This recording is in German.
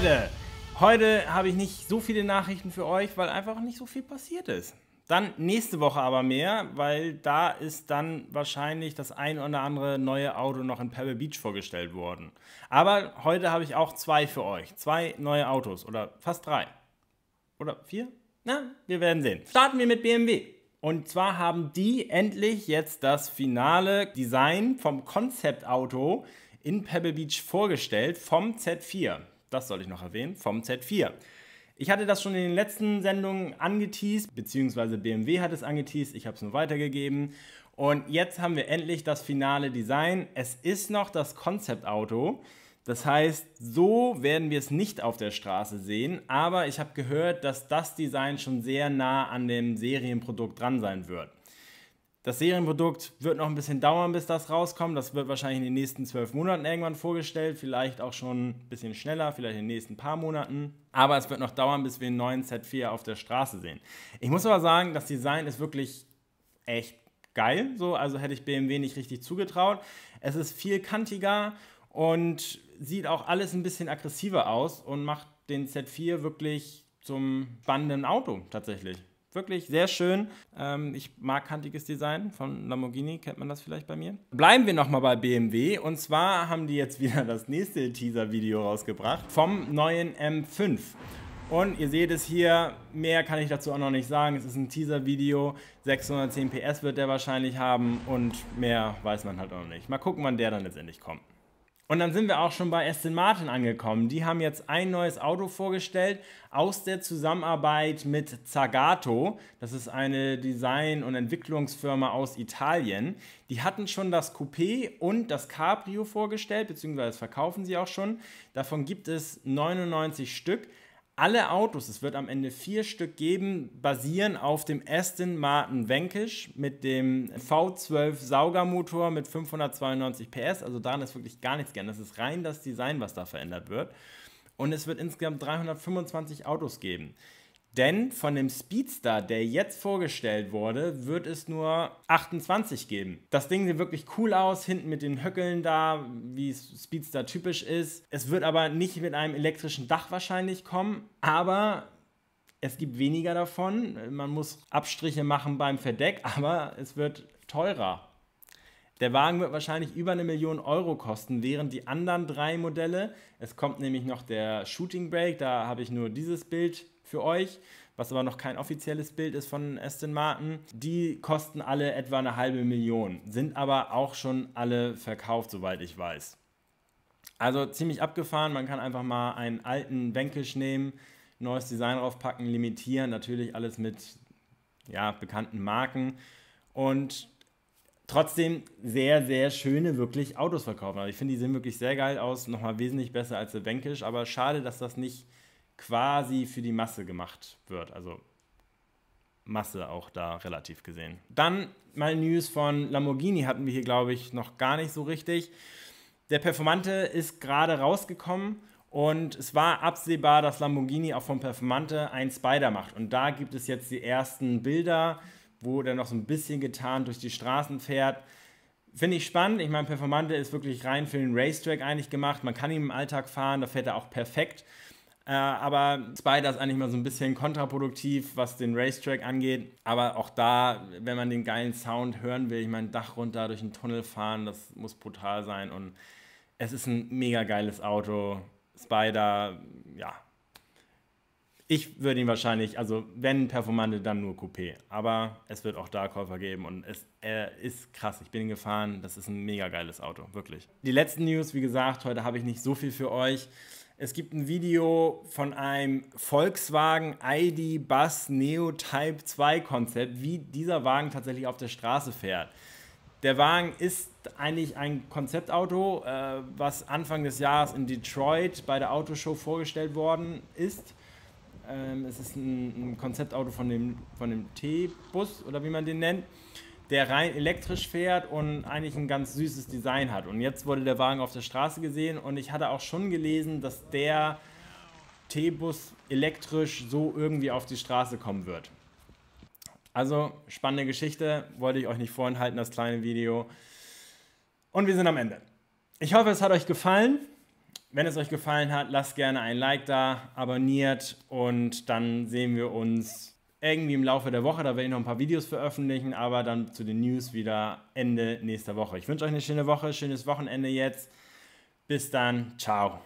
Leute, heute habe ich nicht so viele Nachrichten für euch, weil einfach nicht so viel passiert ist. Dann nächste Woche aber mehr, weil da ist dann wahrscheinlich das ein oder andere neue Auto noch in Pebble Beach vorgestellt worden. Aber heute habe ich auch zwei für euch. Zwei neue Autos oder fast drei. Oder vier? Na, wir werden sehen. Starten wir mit BMW. Und zwar haben die endlich jetzt das finale Design vom Konzeptauto in Pebble Beach vorgestellt vom Z4. Das soll ich noch erwähnen, vom Z4. Ich hatte das schon in den letzten Sendungen angeteased, beziehungsweise BMW hat es angeteased, ich habe es nur weitergegeben. Und jetzt haben wir endlich das finale Design. Es ist noch das Konzeptauto. Das heißt, so werden wir es nicht auf der Straße sehen, aber ich habe gehört, dass das Design schon sehr nah an dem Serienprodukt dran sein wird. Das Serienprodukt wird noch ein bisschen dauern, bis das rauskommt. Das wird wahrscheinlich in den nächsten zwölf Monaten irgendwann vorgestellt. Vielleicht auch schon ein bisschen schneller, vielleicht in den nächsten paar Monaten. Aber es wird noch dauern, bis wir einen neuen Z4 auf der Straße sehen. Ich muss aber sagen, das Design ist wirklich echt geil. So, also hätte ich BMW nicht richtig zugetraut. Es ist viel kantiger und sieht auch alles ein bisschen aggressiver aus und macht den Z4 wirklich zum spannenden Auto tatsächlich. Wirklich sehr schön. Ähm, ich mag kantiges Design von Lamborghini, kennt man das vielleicht bei mir. Bleiben wir nochmal bei BMW. Und zwar haben die jetzt wieder das nächste Teaser-Video rausgebracht vom neuen M5. Und ihr seht es hier, mehr kann ich dazu auch noch nicht sagen. Es ist ein Teaser-Video, 610 PS wird der wahrscheinlich haben und mehr weiß man halt auch noch nicht. Mal gucken, wann der dann letztendlich kommt. Und dann sind wir auch schon bei Aston Martin angekommen. Die haben jetzt ein neues Auto vorgestellt aus der Zusammenarbeit mit Zagato. Das ist eine Design- und Entwicklungsfirma aus Italien. Die hatten schon das Coupé und das Cabrio vorgestellt, beziehungsweise verkaufen sie auch schon. Davon gibt es 99 Stück alle Autos, es wird am Ende vier Stück geben, basieren auf dem Aston Martin Vanquish mit dem V12 Saugermotor mit 592 PS. Also daran ist wirklich gar nichts gern. Das ist rein das Design, was da verändert wird. Und es wird insgesamt 325 Autos geben. Denn von dem Speedster, der jetzt vorgestellt wurde, wird es nur 28 geben. Das Ding sieht wirklich cool aus, hinten mit den Höckeln da, wie es Speedster typisch ist. Es wird aber nicht mit einem elektrischen Dach wahrscheinlich kommen, aber es gibt weniger davon. Man muss Abstriche machen beim Verdeck, aber es wird teurer. Der Wagen wird wahrscheinlich über eine Million Euro kosten, während die anderen drei Modelle, es kommt nämlich noch der Shooting Break, da habe ich nur dieses Bild für euch, was aber noch kein offizielles Bild ist von Aston Martin. Die kosten alle etwa eine halbe Million, sind aber auch schon alle verkauft, soweit ich weiß. Also ziemlich abgefahren, man kann einfach mal einen alten Wenkisch nehmen, neues Design draufpacken, limitieren, natürlich alles mit ja, bekannten Marken und trotzdem sehr, sehr schöne wirklich Autos verkaufen. Also ich finde, die sehen wirklich sehr geil aus, nochmal wesentlich besser als der Vanquish, aber schade, dass das nicht quasi für die Masse gemacht wird. Also Masse auch da relativ gesehen. Dann mal News von Lamborghini hatten wir hier, glaube ich, noch gar nicht so richtig. Der Performante ist gerade rausgekommen und es war absehbar, dass Lamborghini auch vom Performante ein Spider macht. Und da gibt es jetzt die ersten Bilder wo der noch so ein bisschen getarnt durch die Straßen fährt. Finde ich spannend. Ich meine, Performante ist wirklich rein für den Racetrack eigentlich gemacht. Man kann ihn im Alltag fahren, da fährt er auch perfekt. Äh, aber Spider ist eigentlich mal so ein bisschen kontraproduktiv, was den Racetrack angeht. Aber auch da, wenn man den geilen Sound hören will, ich meine, Dach runter durch einen Tunnel fahren, das muss brutal sein. Und es ist ein mega geiles Auto. Spider, ja, ich würde ihn wahrscheinlich, also wenn Performante, dann nur Coupé. Aber es wird auch da Käufer geben und es äh, ist krass. Ich bin ihn gefahren. Das ist ein mega geiles Auto, wirklich. Die letzten News, wie gesagt, heute habe ich nicht so viel für euch. Es gibt ein Video von einem Volkswagen ID Bus Neo Type 2 Konzept, wie dieser Wagen tatsächlich auf der Straße fährt. Der Wagen ist eigentlich ein Konzeptauto, äh, was Anfang des Jahres in Detroit bei der Autoshow vorgestellt worden ist. Ähm, es ist ein, ein, Konzeptauto von dem, von dem T-Bus oder wie man den nennt, der rein elektrisch fährt und eigentlich ein ganz süßes Design hat. Und jetzt wurde der Wagen auf der Straße gesehen und ich hatte auch schon gelesen, dass der T-Bus elektrisch so irgendwie auf die Straße kommen wird. Also spannende Geschichte, wollte ich euch nicht vorenthalten, das kleine Video. Und wir sind am Ende. Ich hoffe, es hat euch gefallen. Wenn es euch gefallen hat, lasst gerne ein Like da, abonniert und dann sehen wir uns irgendwie im Laufe der Woche. Da werde ich noch ein paar Videos veröffentlichen, aber dann zu den News wieder Ende nächster Woche. Ich wünsche euch eine schöne Woche, schönes Wochenende jetzt. Bis dann, ciao.